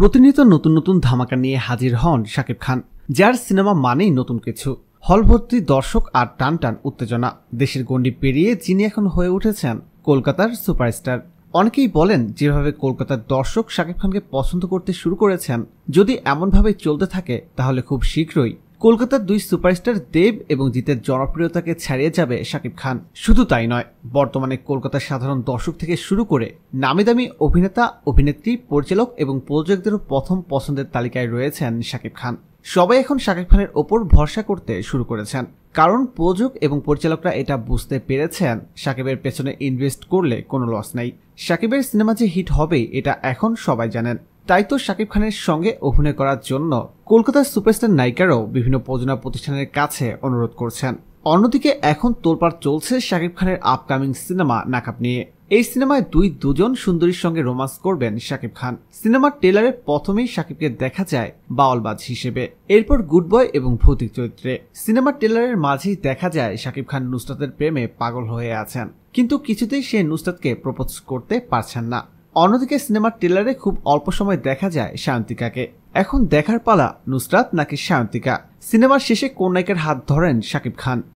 প্রতিনিয়ত নতুন নতুন ধামাকা নিয়ে হাজির হন শাকিব খান যার সিনেমা মানেই নতুন কিছু হল ভর্তি দর্শক আর টান টান উত্তেজনা দেশের গণ্ডি পেরিয়ে যিনি এখন হয়ে উঠেছেন কলকাতার সুপারস্টার অনেকেই বলেন যেভাবে কলকাতার দর্শক শাকিব খানকে পছন্দ করতে শুরু করেছেন যদি এমনভাবে চলতে থাকে তাহলে খুব শীঘ্রই কলকাতার দুই সুপারস্টার দেব এবং জিতের জনপ্রিয়তাকে ছাড়িয়ে যাবে শাকিব খান শুধু তাই নয় বর্তমানে কলকাতার সাধারণ দর্শক থেকে শুরু করে নামি দামি অভিনেতা অভিনেত্রী পরিচালক এবং প্রযোজকদেরও প্রথম পছন্দের তালিকায় রয়েছেন শাকিব খান সবাই এখন শাকিব খানের ওপর ভরসা করতে শুরু করেছেন কারণ প্রযোজক এবং পরিচালকরা এটা বুঝতে পেরেছেন সাকিবের পেছনে ইনভেস্ট করলে কোনো লস নেই সাকিবের সিনেমা যে হিট হবে এটা এখন সবাই জানেন তাই তো শাকিব খানের সঙ্গে অভিনয় করার জন্য কলকাতার সুপারস্টার নায়িকারাও বিভিন্ন প্রযোজনা প্রতিষ্ঠানের কাছে অনুরোধ করছেন অন্যদিকে এখন তোলপাড় চলছে শাকিব খানের আপকামিং সিনেমা নাকাপ নিয়ে এই সিনেমায় দুই দুজন সুন্দরীর সঙ্গে রোমান্স করবেন শাকিব খান সিনেমার টেলারে প্রথমেই শাকিবকে দেখা যায় বাওয়ালবাজ হিসেবে এরপর গুড বয় এবং ভৌতিক চরিত্রে সিনেমার টেলারের মাঝেই দেখা যায় শাকিব খান নুসরাতের প্রেমে পাগল হয়ে আছেন কিন্তু কিছুতেই সে নুসরাতকে প্রপোজ করতে পারছেন না অন্যদিকে সিনেমার ট্রেলারে খুব অল্প সময় দেখা যায় শান্তিকাকে এখন দেখার পালা নুসরাত নাকি শান্তিকা সিনেমার শেষে কোন হাত ধরেন শাকিব খান